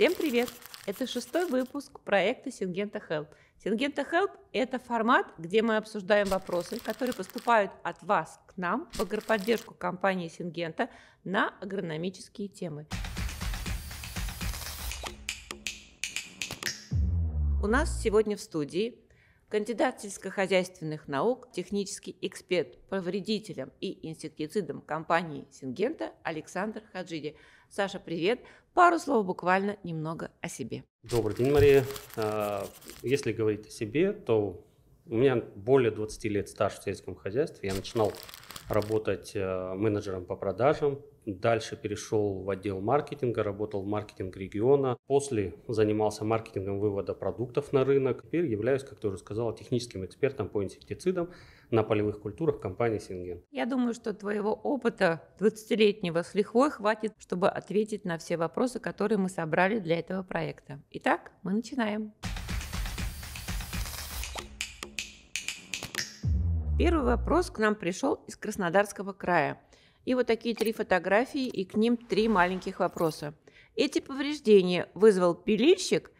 Всем привет! Это шестой выпуск проекта Сингента Help. Сингента Help – это формат, где мы обсуждаем вопросы, которые поступают от вас к нам в поддержку компании Сингента на агрономические темы. У нас сегодня в студии кандидат сельскохозяйственных наук, технический эксперт по вредителям и инсектицидам компании «Сингента» Александр Хаджиди. Саша, привет! Пару слов буквально немного о себе. Добрый день, Мария. А, если говорить о себе, то у меня более 20 лет стаж в сельском хозяйстве. Я начинал работать э, менеджером по продажам. Дальше перешел в отдел маркетинга, работал в маркетинг региона. После занимался маркетингом вывода продуктов на рынок. Теперь являюсь, как ты уже сказала, техническим экспертом по инсектицидам на полевых культурах компании Синген. Я думаю, что твоего опыта 20-летнего с лихвой хватит, чтобы ответить на все вопросы, которые мы собрали для этого проекта. Итак, мы начинаем. Начинаем. Первый вопрос к нам пришел из Краснодарского края. И вот такие три фотографии, и к ним три маленьких вопроса. Эти повреждения вызвал пилильщик.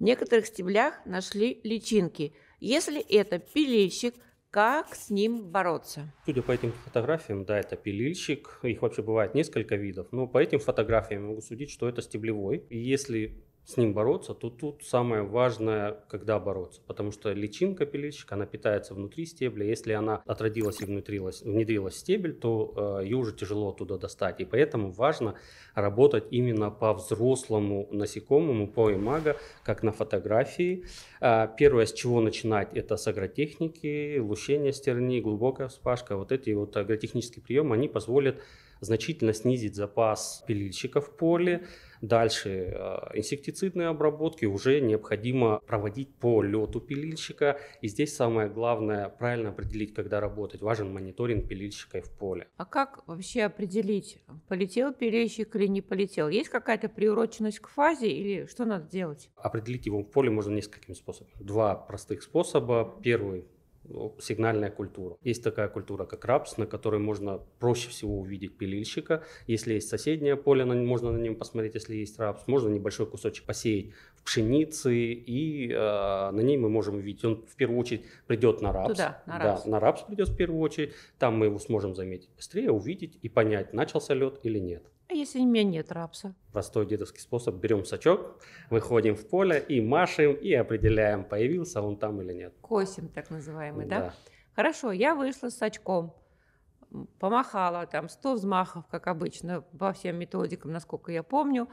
В некоторых стеблях нашли личинки. Если это пилильщик, как с ним бороться? Судя по этим фотографиям, да, это пилильщик. Их вообще бывает несколько видов. Но по этим фотографиям могу судить, что это стеблевой. И если с ним бороться, то тут самое важное, когда бороться. Потому что личинка пилильщика, она питается внутри стебля. Если она отродилась и внедрилась, внедрилась в стебель, то э, ее уже тяжело оттуда достать. И поэтому важно работать именно по взрослому насекомому, по имага, как на фотографии. Э, первое, с чего начинать, это с агротехники, лущение стерни, глубокая вспашка. Вот эти вот агротехнические приемы, они позволят значительно снизить запас пилильщиков в поле, Дальше а, инсектицидные обработки уже необходимо проводить по лету пилильщика. И здесь самое главное правильно определить, когда работать. Важен мониторинг пилильщика в поле. А как вообще определить, полетел пилильщик или не полетел? Есть какая-то приуроченность к фазе или что надо делать? Определить его в поле можно несколькими способами. Два простых способа. Первый ну, сигнальная культура. Есть такая культура, как рапс, на которой можно проще всего увидеть пилильщика. Если есть соседнее поле, на, можно на нем посмотреть, если есть рапс. Можно небольшой кусочек посеять в пшенице, и э, на ней мы можем увидеть. Он в первую очередь придет на рапс. Туда, на рапс. Да, на рапс придет в первую очередь. Там мы его сможем заметить быстрее, увидеть и понять, начался лед или нет. А если у меня нет рапса? Простой дедовский способ. Берем сачок, выходим в поле и машем, и определяем, появился он там или нет. Косим, так называемый, да? да? Хорошо, я вышла с сачком, помахала там 100 взмахов, как обычно, по всем методикам, насколько я помню.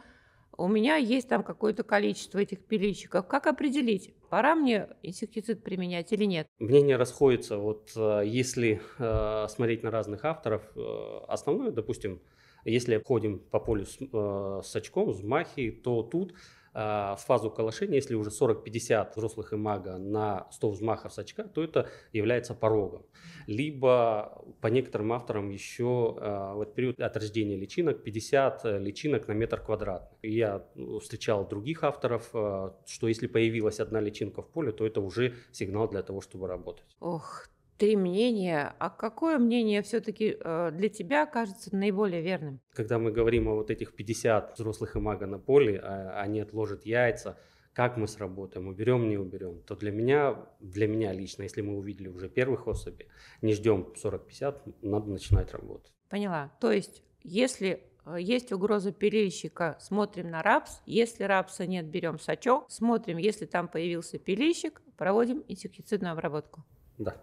У меня есть там какое-то количество этих пилищиков. Как определить, пора мне инсектицид применять или нет? Мнение расходится. Вот э, если э, смотреть на разных авторов, э, основное, допустим, если ходим по полю с, э, с очком, с махи, то тут э, в фазу колошения, если уже 40-50 взрослых и мага на 100 взмахов с очка, то это является порогом. Либо по некоторым авторам еще э, в этот период от рождения личинок 50 э, личинок на метр квадратный. Я встречал других авторов, что если появилась одна личинка в поле, то это уже сигнал для того, чтобы работать. Ох, три мнения. А какое мнение все-таки э, для тебя кажется наиболее верным? Когда мы говорим о вот этих 50 взрослых имага на поле, а, они отложат яйца, как мы сработаем, уберем, не уберем, то для меня, для меня лично, если мы увидели уже первых особей, не ждем 40-50, надо начинать работать. Поняла. То есть, если э, есть угроза пилильщика, смотрим на рапс. Если рапса нет, берем сачок. Смотрим, если там появился пилильщик, проводим инсектицидную обработку. Да.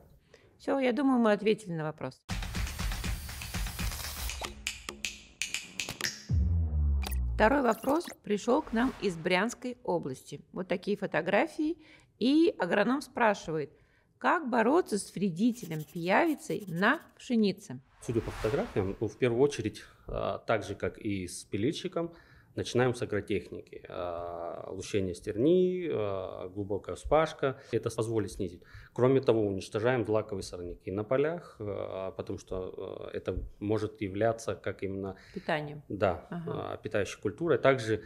Все, я думаю, мы ответили на вопрос. Второй вопрос пришел к нам из Брянской области. Вот такие фотографии. И агроном спрашивает, как бороться с вредителем пиявицей на пшенице? Судя по фотографиям, ну, в первую очередь, а, так же как и с пилильщиком, Начинаем с агротехники. А, лучение стерни, а, глубокая вспашка. Это позволит снизить. Кроме того, уничтожаем злаковые сорняки на полях, а, потому что это может являться как именно... Питанием. Да, ага. питающей культурой. Также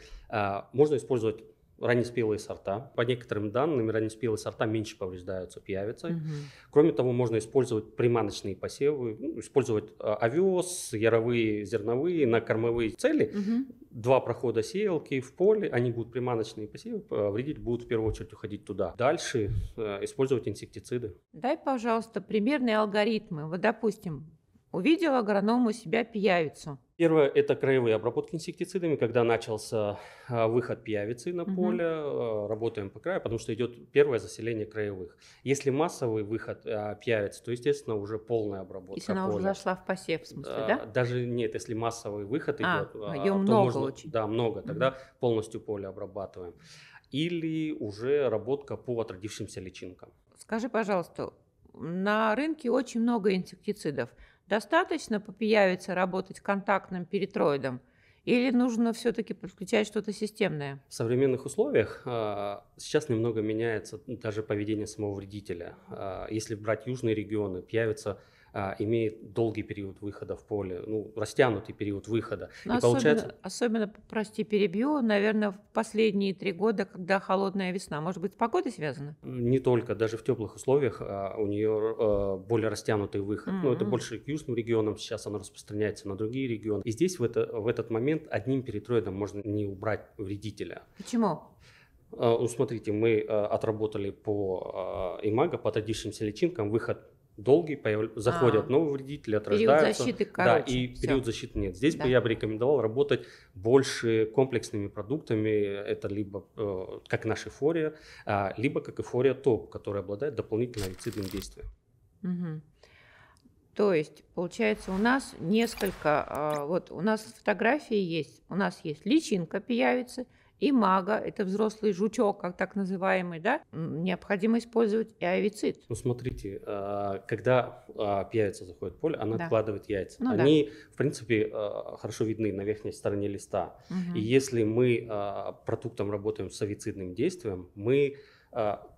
можно использовать раннеспелые сорта. По некоторым данным, раннеспелые сорта меньше повреждаются пьявицей. Угу. Кроме того, можно использовать приманочные посевы, ну, использовать а, овес, яровые, зерновые на кормовые цели. Угу. Два прохода сеялки в поле, они будут приманочные посевы, а, вредить будут в первую очередь уходить туда. Дальше а, использовать инсектициды. Дай, пожалуйста, примерные алгоритмы. Вот, допустим, увидел агроном у себя пьявицу – Первое – это краевые обработки инсектицидами, когда начался а, выход пиявицы на поле, угу. работаем по краю, потому что идет первое заселение краевых. Если массовый выход а, пиявицы, то, естественно, уже полная обработка Если поля. она уже зашла в посев, в смысле, да? Даже нет, если массовый выход а, идет, ее то много можно, очень. Да, много, тогда угу. полностью поле обрабатываем. Или уже работка по отродившимся личинкам. Скажи, пожалуйста, на рынке очень много инсектицидов – Достаточно попиявиться работать контактным перитроидом? Или нужно все-таки подключать что-то системное? В современных условиях э, сейчас немного меняется даже поведение самого вредителя. Э, если брать южные регионы, появится а, имеет долгий период выхода в поле, ну, растянутый период выхода. Но и ну, особенно, получается... особенно, прости, перебью, наверное, в последние три года, когда холодная весна. Может быть, с погодой связано? Не только. Даже в теплых условиях а, у нее а, более растянутый выход. Mm-hmm. Ну, Но это больше к южным регионам. Сейчас оно распространяется на другие регионы. И здесь в, это, в этот момент одним перитроидом можно не убрать вредителя. Почему? Ну, смотрите, мы отработали по имаго, по традиционным личинкам, выход долгий, появ... заходят а, новые вредители, отрождаются. Период защиты короче. Да, и все. период защиты нет. Здесь да. бы я бы рекомендовал работать больше комплексными продуктами. Это либо э, как наша эфория, э, а, либо как эфория топ, которая обладает дополнительным рецидным действием. Угу. То есть, получается, у нас несколько, э, вот у нас фотографии есть, у нас есть личинка пиявицы – и мага, это взрослый жучок, как так называемый, да, необходимо использовать и овицит. Ну, смотрите, а, когда а, яйца заходит в поле, она да. откладывает яйца. Ну, Они, да. в принципе, а, хорошо видны на верхней стороне листа. Угу. И если мы продуктом работаем с овицидным действием, мы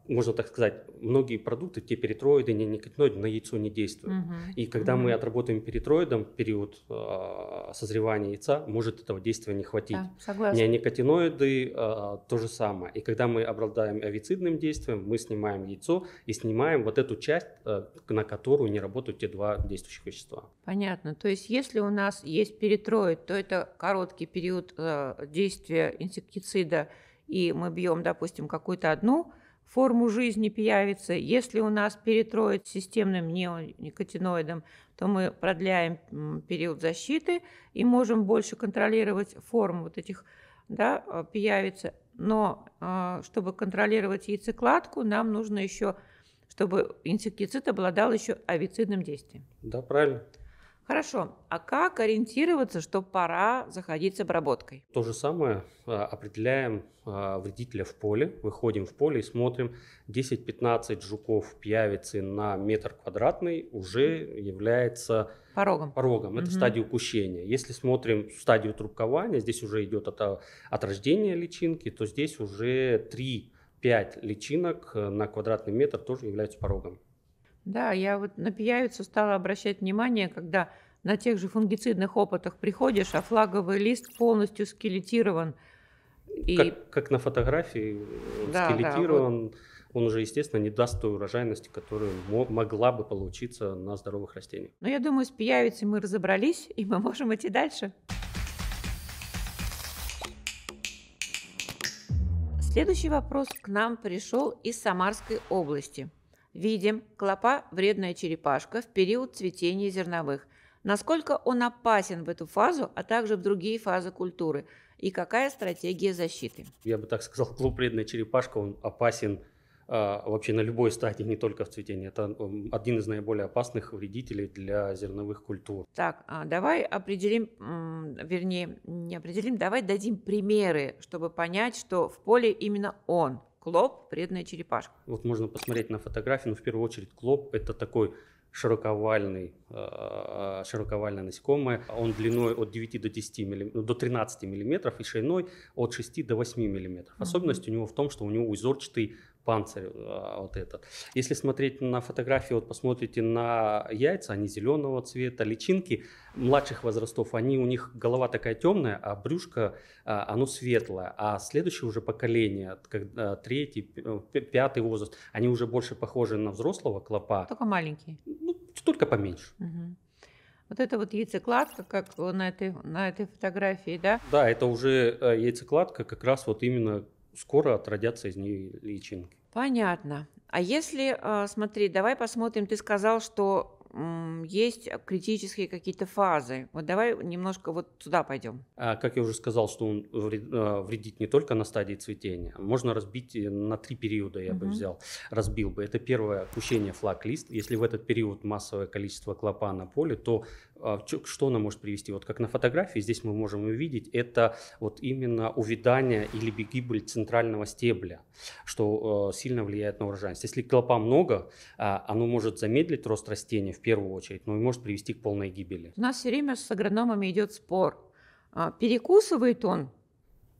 можно так сказать, многие продукты, те перитроиды, не никотиноиды на яйцо не действуют. Угу. И когда угу. мы отработаем перитроидом период э, созревания яйца, может этого действия не хватить. Да, согласна. Неоникотиноиды э, то же самое. И когда мы обладаем авицидным действием, мы снимаем яйцо и снимаем вот эту часть, э, на которую не работают те два действующих вещества. Понятно. То есть если у нас есть перитроид, то это короткий период э, действия инсектицида, и мы бьем, допустим, какую-то одну форму жизни пиявицы. Если у нас перетроит системным неоникотиноидом, то мы продляем период защиты и можем больше контролировать форму вот этих да, э, пиявицы. Но э, чтобы контролировать яйцекладку, нам нужно еще чтобы инсектицид обладал еще авицидным действием. Да, правильно. Хорошо. А как ориентироваться, что пора заходить с обработкой? То же самое. А, определяем а, вредителя в поле. Выходим в поле и смотрим. 10-15 жуков пьявицы на метр квадратный уже является порогом. порогом. Это угу. стадия укущения. Если смотрим стадию трубкования, здесь уже идет это отрождение личинки, то здесь уже 3-5 личинок э, на квадратный метр тоже являются порогом. Да, я вот на пияицу стала обращать внимание, когда на тех же фунгицидных опытах приходишь, а флаговый лист полностью скелетирован. И... Как, как на фотографии э, да, скелетирован, да, вот. он уже, естественно, не даст той урожайности, которая могла бы получиться на здоровых растениях. Но ну, я думаю, с пиявицей мы разобрались, и мы можем идти дальше. Следующий вопрос к нам пришел из Самарской области – Видим, клопа – вредная черепашка в период цветения зерновых. Насколько он опасен в эту фазу, а также в другие фазы культуры? И какая стратегия защиты? Я бы так сказал, клоп вредная черепашка, он опасен а, вообще на любой стадии, не только в цветении. Это один из наиболее опасных вредителей для зерновых культур. Так, а давай определим, вернее, не определим, давай дадим примеры, чтобы понять, что в поле именно он Клоп – вредная черепашка. Вот можно посмотреть на фотографии, но в первую очередь клоп – это такой широковальный, а, а, широковальное насекомое. Он длиной от 9 до, 10 миллим... Ну, до 13 миллиметров и шириной от 6 до 8 миллиметров. Особенность у него в том, что у него узорчатый панцирь э, вот этот. Если смотреть на фотографии, вот посмотрите на яйца, они зеленого цвета, личинки младших возрастов, они у них голова такая темная, а брюшко э, оно светлое, а следующее уже поколение, э, третий, пятый возраст, они уже больше похожи на взрослого клопа. Только маленькие. Ну, только поменьше. Угу. Вот это вот яйцекладка, как на этой, на этой фотографии, да? Да, это уже яйцекладка как раз вот именно скоро отродятся из нее личинки. Понятно. А если, а, смотри, давай посмотрим, ты сказал, что есть критические какие-то фазы. Вот давай немножко вот сюда пойдем. А, как я уже сказал, что он а, вредит не только на стадии цветения. Можно разбить э, на три периода, я угу. бы взял, разбил бы. Это первое опущение флаг-лист. Если в этот период массовое количество клопа на поле, то а, что она может привести? Вот как на фотографии здесь мы можем увидеть, это вот именно увядание или гибель центрального стебля, что а, сильно влияет на урожайность. Если клопа много, а, оно может замедлить рост растения в первую очередь, но и может привести к полной гибели. У нас все время с агрономами идет спор. Перекусывает он?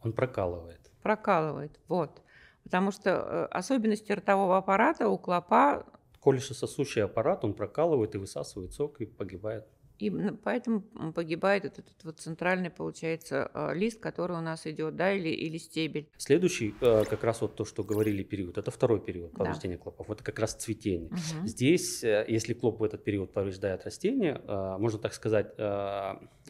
Он прокалывает. Прокалывает, вот. Потому что э, особенностью ротового аппарата у клопа... Колешесосущий аппарат, он прокалывает и высасывает сок, и погибает и поэтому погибает этот, этот вот центральный, получается, а, лист, который у нас идет, да, или, или стебель. Следующий, а, как раз вот то, что говорили период, это второй период повреждения да. клопов, это как раз цветение. Угу. Здесь, э, если клоп в этот период повреждает растение, а, можно так сказать,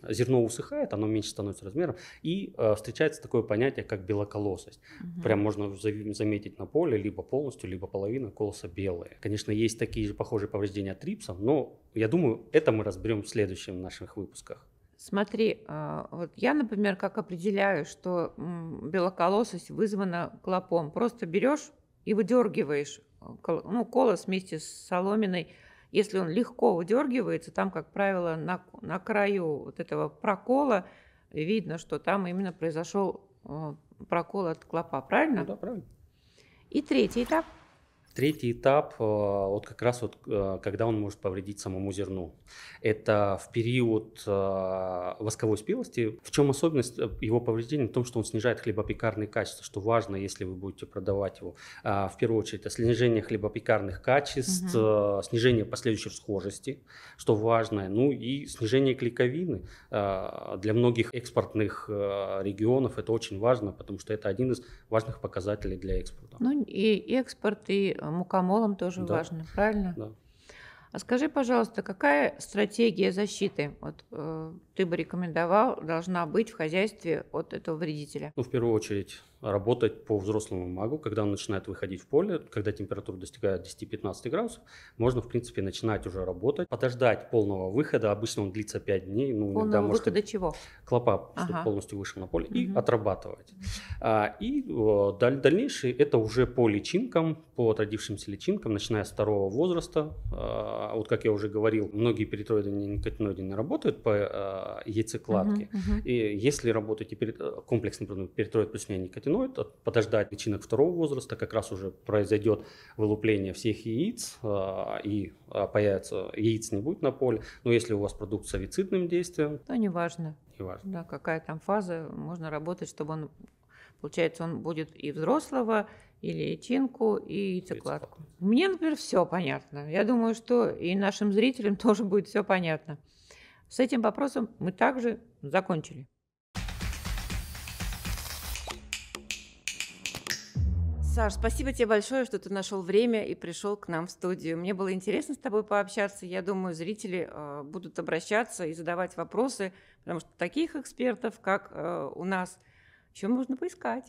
зерно усыхает, оно меньше становится размером, и э, встречается такое понятие, как белоколосость. Угу. Прям можно за- заметить на поле либо полностью, либо половина колоса белые. Конечно, есть такие же похожие повреждения от трипса, но я думаю, это мы разберем в следующем наших выпусках. Смотри, а, вот я, например, как определяю, что белоколосость вызвана клопом. Просто берешь и выдергиваешь э, ну, колос вместе с соломиной – если он легко удергивается, там, как правило, на, на краю вот этого прокола видно, что там именно произошел э, прокол от клопа, правильно? Ну, да, правильно. И третий этап – Третий этап, э, вот как раз вот, э, когда он может повредить самому зерну. Это в период э, восковой спелости. В чем особенность его повреждения? В том, что он снижает хлебопекарные качества, что важно, если вы будете продавать его. А, в первую очередь, это снижение хлебопекарных качеств, угу. снижение последующей всхожести, что важно, ну и снижение клейковины. Для многих экспортных регионов это очень важно, потому что это один из важных показателей для экспорта. Ну и экспорт, и мукомолом тоже да. важно, правильно? Да. А скажи, пожалуйста, какая стратегия защиты? Вот, э, ты бы рекомендовал, должна быть в хозяйстве от этого вредителя? Ну, в первую очередь, работать по взрослому магу, когда он начинает выходить в поле, когда температура достигает 10-15 градусов, можно, в принципе, начинать уже работать, подождать полного выхода, обычно он длится 5 дней, ну, полного иногда может... Полного чего? Клопа, ага. полностью вышел на поле, угу. и отрабатывать. А, и даль, дальнейшее это уже по личинкам, по отродившимся личинкам, начиная с второго возраста. А, вот как я уже говорил, многие перитроиды никотиноиды не работают по а, Э, яйцекладки. Uh-huh, uh-huh. И если работаете перед, э, комплексно, например, перитроид плюс неоникотиноид, подождать личинок второго возраста, как раз уже произойдет вылупление всех яиц, э, и появится, яиц не будет на поле. Но если у вас продукт с овицидным действием... То неважно. Неважно. Да, какая там фаза, можно работать, чтобы он... Получается, он будет и взрослого, или личинку, и яйцекладку. Мне, например, все понятно. Я думаю, что и нашим зрителям тоже будет все понятно. С этим вопросом мы также закончили. Саш, спасибо тебе большое, что ты нашел время и пришел к нам в студию. Мне было интересно с тобой пообщаться. Я думаю, зрители э, будут обращаться и задавать вопросы, потому что таких экспертов, как э, у нас, еще можно поискать.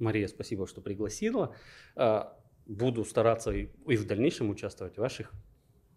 Мария, спасибо, что пригласила. Э, буду стараться и, и в дальнейшем участвовать в ваших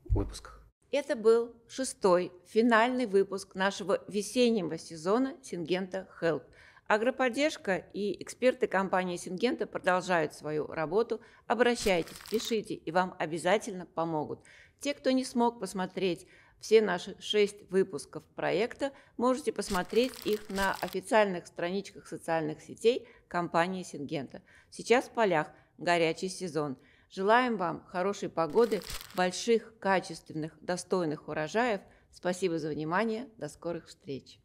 выпусках. Это был шестой финальный выпуск нашего весеннего сезона Сингента Хелп. Агроподдержка и эксперты компании Сингента продолжают свою работу. Обращайтесь, пишите, и вам обязательно помогут. Те, кто не смог посмотреть все наши шесть выпусков проекта, можете посмотреть их на официальных страничках социальных сетей компании Сингента. Сейчас в полях горячий сезон – Желаем вам хорошей погоды, больших, качественных, достойных урожаев. Спасибо за внимание. До скорых встреч.